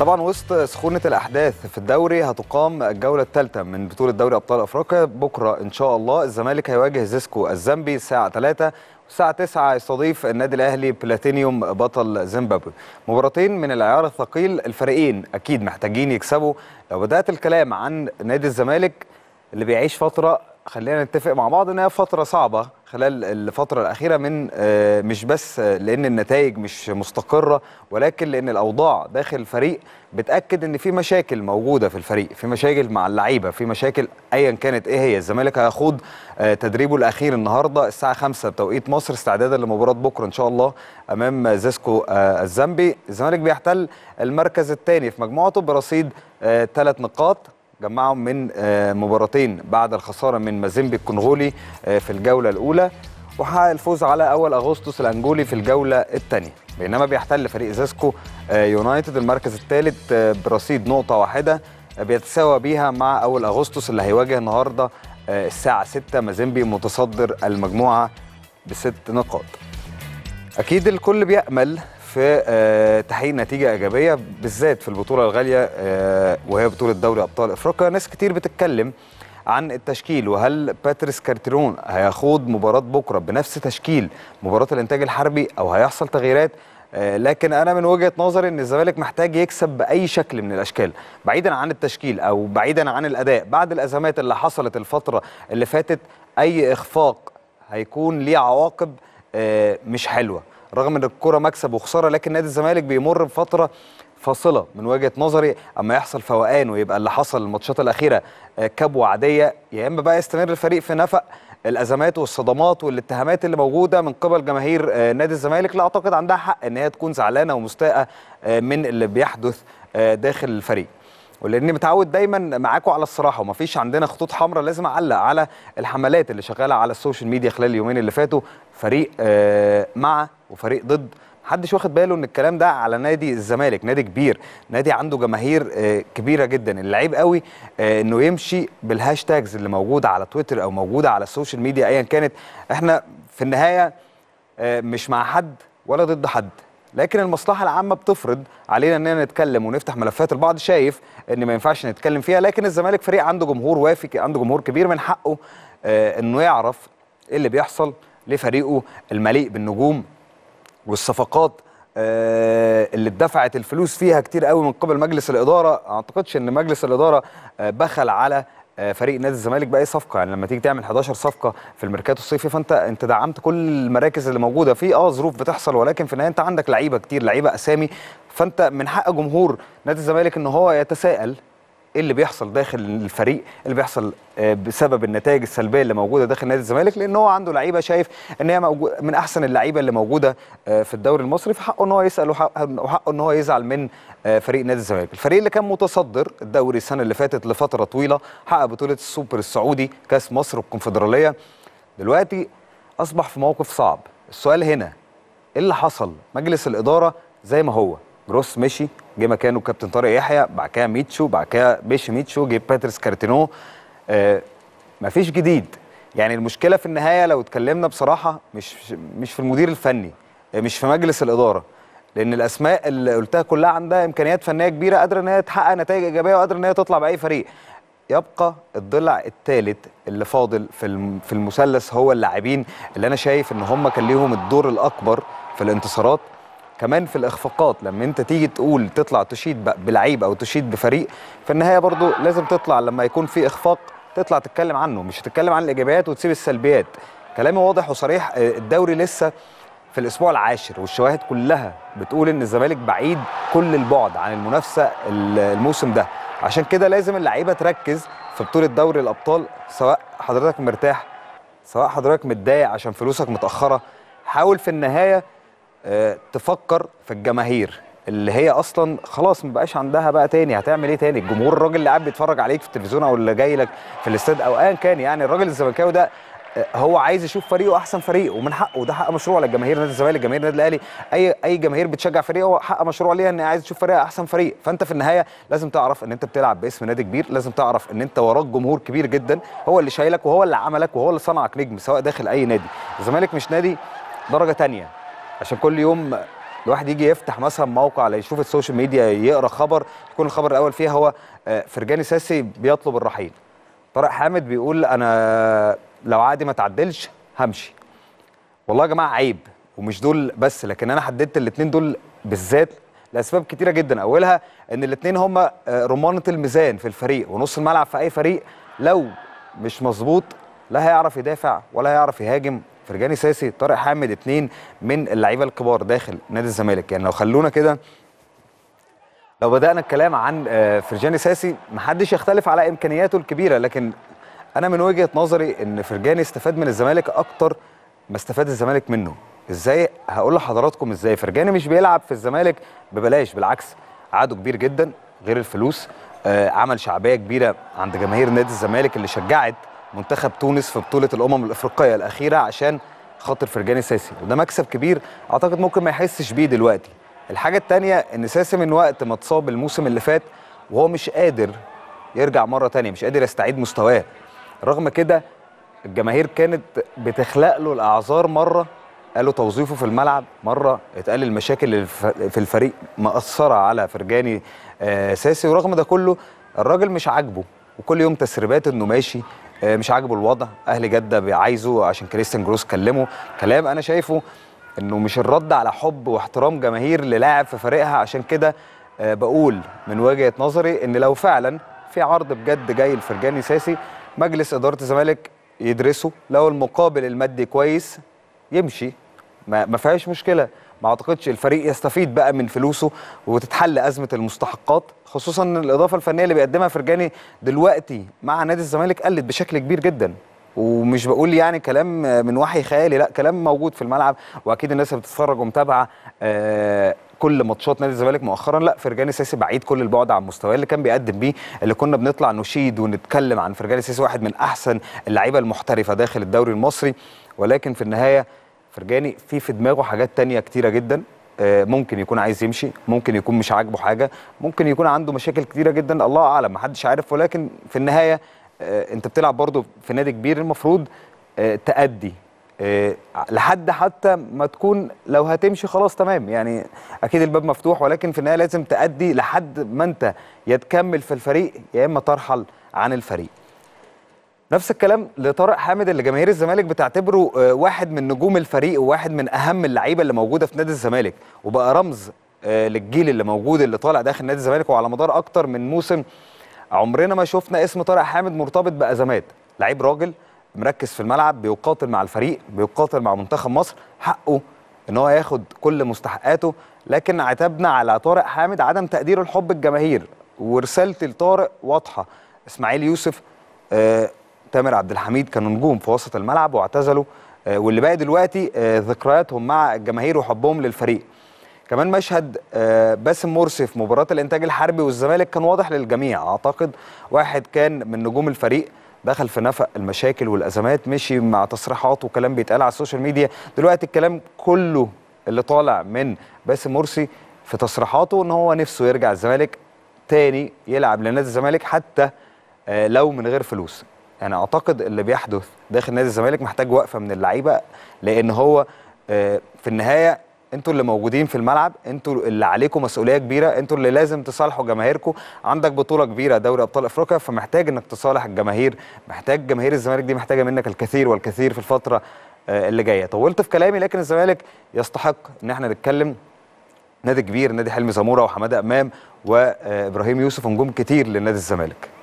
طبعا وسط سخونه الاحداث في الدوري هتقام الجوله الثالثه من بطوله دوري ابطال افريقيا بكره ان شاء الله الزمالك هيواجه زيسكو الزامبي الساعه 3 الساعة 9 يستضيف النادي الأهلي بلاتينيوم بطل زيمبابوي مباراتين من العيار الثقيل الفريقين أكيد محتاجين يكسبوا لو بدأت الكلام عن نادي الزمالك اللي بيعيش فترة خلينا نتفق مع بعض انها فتره صعبه خلال الفتره الاخيره من آه، مش بس آه، لان النتائج مش مستقره ولكن لان الاوضاع داخل الفريق بتاكد ان في مشاكل موجوده في الفريق في مشاكل مع اللعيبه في مشاكل ايا كانت ايه هي الزمالك هيخوض آه، تدريبه الاخير النهارده الساعه 5 بتوقيت مصر استعدادا لمباراه بكره ان شاء الله امام زيسكو الزامبي الزمالك بيحتل المركز الثاني في مجموعته برصيد ثلاث نقاط جمعهم من آه، مباراتين بعد الخساره من مازيمبي الكونغولي آه، في الجوله الاولى وحقق الفوز على اول اغسطس الانجولي في الجوله الثانيه بينما بيحتل فريق زاسكو آه، يونايتد المركز الثالث برصيد نقطه واحده بيتساوى بيها مع اول اغسطس اللي هيواجه النهارده الساعه 6 مازيمبي متصدر المجموعه بست نقاط اكيد الكل بيامل في آه، تحقيق نتيجه ايجابيه بالذات في البطوله الغاليه آه، وهي بطوله دوري ابطال افريقيا ناس كتير بتتكلم عن التشكيل وهل باتريس كارتيرون هيخوض مباراه بكره بنفس تشكيل مباراه الانتاج الحربي او هيحصل تغييرات آه، لكن انا من وجهه نظري ان الزمالك محتاج يكسب باي شكل من الاشكال بعيدا عن التشكيل او بعيدا عن الاداء بعد الازمات اللي حصلت الفتره اللي فاتت اي اخفاق هيكون ليه عواقب مش حلوه رغم ان الكوره مكسب وخساره لكن نادي الزمالك بيمر بفتره فاصله من وجهه نظري اما يحصل فوقان ويبقى اللي حصل الماتشات الاخيره آه، كبوه عاديه يا اما بقى يستمر الفريق في نفق الازمات والصدمات والاتهامات اللي موجوده من قبل جماهير آه، نادي الزمالك لا اعتقد عندها حق ان هي تكون زعلانه ومستاءه آه، من اللي بيحدث داخل الفريق ولاني متعود دايما معاكم على الصراحه ومفيش عندنا خطوط حمراء لازم اعلق على الحملات اللي شغاله على السوشيال ميديا خلال اليومين اللي فاتوا فريق آه، مع وفريق ضد محدش واخد باله ان الكلام ده على نادي الزمالك نادي كبير نادي عنده جماهير آه، كبيره جدا اللعيب قوي آه، انه يمشي بالهاشتاجز اللي موجوده على تويتر او موجوده على السوشيال ميديا ايا كانت احنا في النهايه مش مع حد ولا ضد حد لكن المصلحه العامه بتفرض علينا اننا نتكلم ونفتح ملفات البعض شايف ان ما ينفعش نتكلم فيها لكن الزمالك فريق عنده جمهور وافي عنده جمهور كبير من حقه آه، انه يعرف ايه اللي بيحصل لفريقه المليء بالنجوم والصفقات آه، اللي اتدفعت الفلوس فيها كتير قوي من قبل مجلس الاداره اعتقدش ان مجلس الاداره آه، بخل على آه، فريق نادي الزمالك باي صفقه يعني لما تيجي تعمل 11 صفقه في الميركاتو الصيفي فانت انت دعمت كل المراكز اللي موجوده في اه ظروف بتحصل ولكن في النهايه انت عندك لعيبه كتير لعيبه اسامي فانت من حق جمهور نادي الزمالك ان هو يتساءل ايه اللي بيحصل داخل الفريق اللي بيحصل آه، بسبب النتائج السلبيه اللي موجوده داخل نادي الزمالك لان هو عنده لعيبه شايف ان هي من احسن اللعيبه اللي موجوده آه، في الدوري المصري فحقه ان هو يسال وحقه ان هو يزعل من آه، فريق نادي الزمالك الفريق اللي كان متصدر الدوري السنه اللي فاتت لفتره طويله حقق بطوله السوبر السعودي كاس مصر والكونفدراليه دلوقتي اصبح في موقف صعب السؤال هنا ايه اللي حصل مجلس الاداره زي ما هو جروس مشي جه مكانه كابتن طارق يحيى بعد كده ميتشو بعد كده بيش ميتشو جه باتريس كارتينو آه مفيش جديد يعني المشكله في النهايه لو اتكلمنا بصراحه مش مش في المدير الفني آه، مش في مجلس الاداره لان الاسماء اللي قلتها كلها عندها امكانيات فنيه كبيره قادره ان هي تحقق نتائج ايجابيه وقادره ان هي تطلع باي فريق يبقى الضلع الثالث اللي فاضل في في المثلث هو اللاعبين اللي انا شايف ان هم كان ليهم الدور الاكبر في الانتصارات كمان في الاخفاقات لما انت تيجي تقول تطلع تشيد بلعيب او تشيد بفريق في النهايه برضو لازم تطلع لما يكون في اخفاق تطلع تتكلم عنه مش تتكلم عن الايجابيات وتسيب السلبيات كلامي واضح وصريح آه، الدوري لسه في الاسبوع العاشر والشواهد كلها بتقول ان الزمالك بعيد كل البعد عن المنافسه الموسم ده عشان كده لازم اللعيبه تركز في بطوله دوري الابطال سواء حضرتك مرتاح سواء حضرتك متضايق عشان فلوسك متاخره حاول في النهايه آه، تفكر في الجماهير اللي هي اصلا خلاص ما بقاش عندها بقى تاني هتعمل ايه تاني الجمهور الراجل اللي قاعد بيتفرج عليك في التلفزيون او اللي جاي لك في الاستاد او ايا كان يعني الراجل الزملكاوي ده آه، هو عايز يشوف فريقه احسن فريق ومن حقه وده حق مشروع للجماهير نادي الزمالك جماهير النادي الاهلي اي اي جماهير بتشجع فريقه هو حق مشروع ليها ان عايز تشوف فريقها احسن فريق فانت في النهايه لازم تعرف ان انت بتلعب باسم نادي كبير لازم تعرف ان انت وراك جمهور كبير جدا هو اللي شايلك وهو اللي عملك وهو اللي صنعك نجم سواء داخل اي نادي الزمالك مش نادي درجه ثانيه عشان كل يوم الواحد يجي يفتح مثلا موقع على يشوف السوشيال ميديا يقرا خبر يكون الخبر الاول فيها هو آه، فرجاني ساسي بيطلب الرحيل طارق حامد بيقول انا لو عادي ما تعدلش همشي والله يا جماعه عيب ومش دول بس لكن انا حددت الاثنين دول بالذات لاسباب كتيره جدا اولها ان الاثنين هم آه، رمانه الميزان في الفريق ونص الملعب في اي فريق لو مش مظبوط لا هيعرف يدافع ولا هيعرف يهاجم فرجاني ساسي طارق حامد اثنين من اللعيبه الكبار داخل نادي الزمالك يعني لو خلونا كده لو بدانا الكلام عن آه، فرجاني ساسي محدش يختلف على امكانياته الكبيره لكن انا من وجهه نظري ان فرجاني استفاد من الزمالك اكتر ما استفاد الزمالك منه ازاي هقول لحضراتكم ازاي فرجاني مش بيلعب في الزمالك ببلاش بالعكس عاده كبير جدا غير الفلوس آه، عمل شعبيه كبيره عند جماهير نادي الزمالك اللي شجعت منتخب تونس في بطوله الامم الافريقيه الاخيره عشان خاطر فرجاني ساسي وده مكسب كبير اعتقد ممكن ما يحسش بيه دلوقتي الحاجه التانية ان ساسي من وقت ما اتصاب الموسم اللي فات وهو مش قادر يرجع مره تانية مش قادر يستعيد مستواه رغم كده الجماهير كانت بتخلق له الاعذار مره قالوا توظيفه في الملعب مره اتقال المشاكل في الفريق مأثره على فرجاني آه، ساسي ورغم ده كله الراجل مش عاجبه وكل يوم تسريبات انه ماشي آه، مش عاجبه الوضع اهل جده عايزه عشان كريستيان جروس كلمه كلام انا شايفه انه مش الرد على حب واحترام جماهير للاعب في فريقها عشان كده آه، بقول من وجهه نظري ان لو فعلا في عرض بجد جاي لفرجاني ساسي مجلس اداره الزمالك يدرسه لو المقابل المادي كويس يمشي ما فيهاش مشكله ما اعتقدش الفريق يستفيد بقى من فلوسه وتتحل ازمه المستحقات خصوصا الاضافه الفنيه اللي بيقدمها فرجاني دلوقتي مع نادي الزمالك قلت بشكل كبير جدا ومش بقول يعني كلام من وحي خيالي لا كلام موجود في الملعب واكيد الناس اللي بتتفرج ومتابعه آه، كل ماتشات نادي الزمالك مؤخرا لا فرجاني ساسي بعيد كل البعد عن مستواه اللي كان بيقدم بيه اللي كنا بنطلع نشيد ونتكلم عن فرجاني ساسي واحد من احسن اللعيبه المحترفه داخل الدوري المصري ولكن في النهايه فرجاني في في دماغه حاجات تانية كتيرة جدا آه، ممكن يكون عايز يمشي ممكن يكون مش عاجبه حاجه ممكن يكون عنده مشاكل كتيره جدا الله اعلم محدش عارف ولكن في النهايه آه، انت بتلعب برضه في نادي كبير المفروض آه، تأدي لحد حتى ما تكون لو هتمشي خلاص تمام يعني اكيد الباب مفتوح ولكن في النهايه لازم تأدي لحد ما انت يا تكمل في الفريق يا اما ترحل عن الفريق نفس الكلام لطارق حامد اللي جماهير الزمالك بتعتبره آه، واحد من نجوم الفريق وواحد من اهم اللعيبه اللي موجوده في نادي الزمالك وبقى رمز آه، للجيل اللي موجود اللي طالع داخل نادي الزمالك وعلى مدار اكتر من موسم عمرنا ما شفنا اسم طارق حامد مرتبط بازمات لعيب راجل مركز في الملعب بيقاتل مع الفريق بيقاتل مع منتخب مصر حقه ان هو ياخد كل مستحقاته لكن عتبنا على طارق حامد عدم تقدير الحب الجماهير ورسالتي لطارق واضحه اسماعيل يوسف آه تامر عبد الحميد كانوا نجوم في وسط الملعب واعتزلوا آه، واللي باقي دلوقتي آه، ذكرياتهم مع الجماهير وحبهم للفريق كمان مشهد آه، باسم مرسي في مباراه الانتاج الحربي والزمالك كان واضح للجميع اعتقد واحد كان من نجوم الفريق دخل في نفق المشاكل والازمات مشي مع تصريحات وكلام بيتقال على السوشيال ميديا دلوقتي الكلام كله اللي طالع من باسم مرسي في تصريحاته ان هو نفسه يرجع الزمالك تاني يلعب لنادي الزمالك حتى لو من غير فلوس يعني اعتقد اللي بيحدث داخل نادي الزمالك محتاج وقفه من اللعيبه لان هو آه، في النهايه انتوا اللي موجودين في الملعب انتوا اللي عليكم مسؤوليه كبيره انتوا اللي لازم تصالحوا جماهيركم عندك بطوله كبيره دوري ابطال افريقيا فمحتاج انك تصالح الجماهير محتاج جماهير الزمالك دي محتاجه منك الكثير والكثير في الفتره آه، اللي جايه طولت في كلامي لكن الزمالك يستحق ان احنا نتكلم نادي كبير نادي حلمي زموره وحماده امام وابراهيم يوسف نجوم كتير لنادي الزمالك